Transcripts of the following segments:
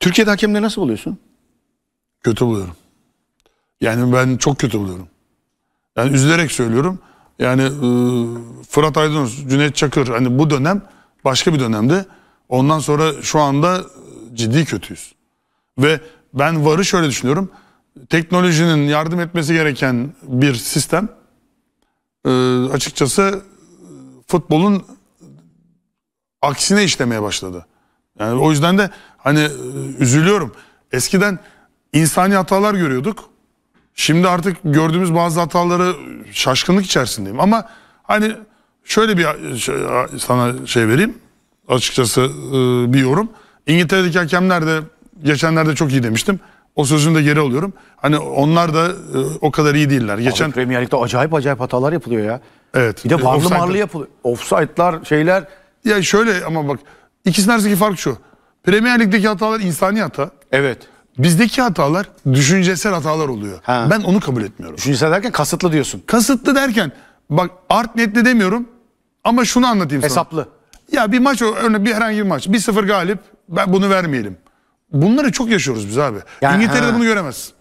Türkiye'de hakemleri nasıl buluyorsun? Kötü buluyorum. Yani ben çok kötü buluyorum. Yani üzülerek söylüyorum. Yani e, Fırat Aydın, Cüneyt Çakır hani bu dönem başka bir dönemde. Ondan sonra şu anda e, ciddi kötüyüz. Ve ben varı şöyle düşünüyorum. Teknolojinin yardım etmesi gereken bir sistem e, açıkçası e, futbolun aksine işlemeye başladı. Yani o yüzden de hani e, üzülüyorum. Eskiden insani hatalar görüyorduk. Şimdi artık gördüğümüz bazı hataları şaşkınlık içerisindeyim. Ama hani şöyle bir e, şey, sana şey vereyim. Açıkçası e, bir yorum. İngiltere'deki hakemler de geçenlerde çok iyi demiştim. O sözünü de geri alıyorum. Hani onlar da o kadar iyi değiller. Geçen Abi Premier Lig'de acayip acayip hatalar yapılıyor ya. Evet. Bir de varlı marlı yapılıyor. Offside'lar, şeyler. Ya şöyle ama bak İkisinin arasındaki fark şu. Premier Lig'deki hatalar insani hata. Evet. Bizdeki hatalar düşüncesel hatalar oluyor. Ha. Ben onu kabul etmiyorum. Düşüncesel derken kasıtlı diyorsun. Kasıtlı derken bak art netli demiyorum ama şunu anlatayım sana. Hesaplı. Ya bir maç örneğin bir herhangi bir maç 1-0 galip ben bunu vermeyelim. Bunları çok yaşıyoruz biz abi. Yani, İngiltere'de ha. bunu göremez.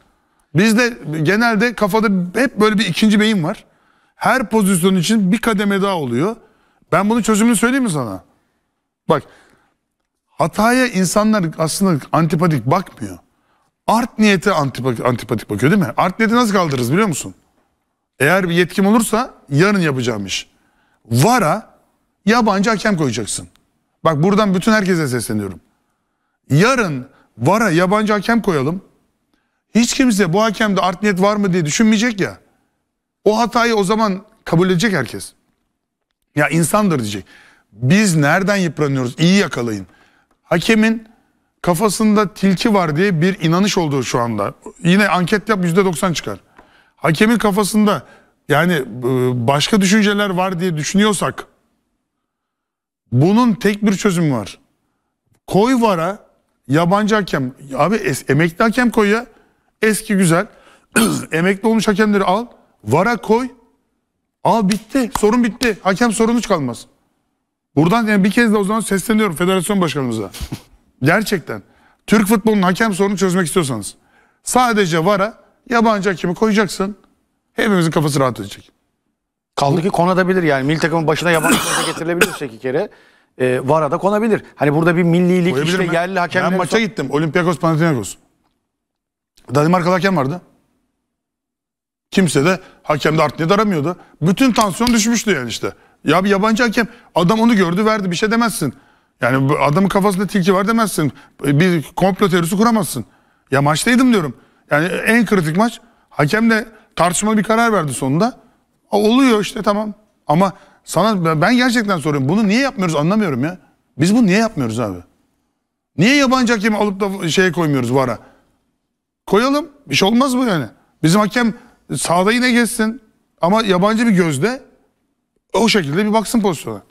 Bizde genelde kafada hep böyle bir ikinci beyin var. Her pozisyon için bir kademe daha oluyor. Ben bunun çözümünü söyleyeyim mi sana? Bak Hataya insanlar aslında antipatik bakmıyor. Art niyete antipatik, bakıyor değil mi? Art niyeti nasıl kaldırırız biliyor musun? Eğer bir yetkim olursa yarın yapacağım iş. Vara yabancı hakem koyacaksın. Bak buradan bütün herkese sesleniyorum. Yarın vara yabancı hakem koyalım. Hiç kimse bu hakemde art niyet var mı diye düşünmeyecek ya. O hatayı o zaman kabul edecek herkes. Ya insandır diyecek. Biz nereden yıpranıyoruz? İyi yakalayın hakemin kafasında tilki var diye bir inanış olduğu şu anda. Yine anket yap %90 çıkar. Hakemin kafasında yani e, başka düşünceler var diye düşünüyorsak bunun tek bir çözümü var. Koy vara yabancı hakem. Abi es, emekli hakem koy ya. Eski güzel. emekli olmuş hakemleri al. Vara koy. Al bitti. Sorun bitti. Hakem sorunu kalmaz. Buradan yani bir kez de o zaman sesleniyorum federasyon başkanımıza. Gerçekten. Türk futbolunun hakem sorunu çözmek istiyorsanız. Sadece VAR'a yabancı hakemi koyacaksın. Hepimizin kafası rahat edecek. Kaldı ki konabilir yani. Milli takımın başına yabancı hoca getirilebilirse şey iki kere. E, VAR'a da konabilir. Hani burada bir millilik işte mi? yerli hakem Ben maça gittim. Olympiakos Panathinaikos. Danimarkalı hakem vardı. Kimse de hakemde art aramıyordu. Bütün tansiyon düşmüştü yani işte. Ya bir yabancı hakem adam onu gördü verdi bir şey demezsin. Yani adamın kafasında tilki var demezsin. Bir komplo teorisi kuramazsın. Ya maçtaydım diyorum. Yani en kritik maç. Hakem de tartışmalı bir karar verdi sonunda. Oluyor işte tamam. Ama sana ben gerçekten soruyorum. Bunu niye yapmıyoruz anlamıyorum ya. Biz bunu niye yapmıyoruz abi? Niye yabancı hakemi alıp da şeye koymuyoruz VAR'a? Koyalım. Bir şey olmaz bu yani. Bizim hakem sağda yine gezsin. Ama yabancı bir gözde o şekilde bir baksın pozisyona.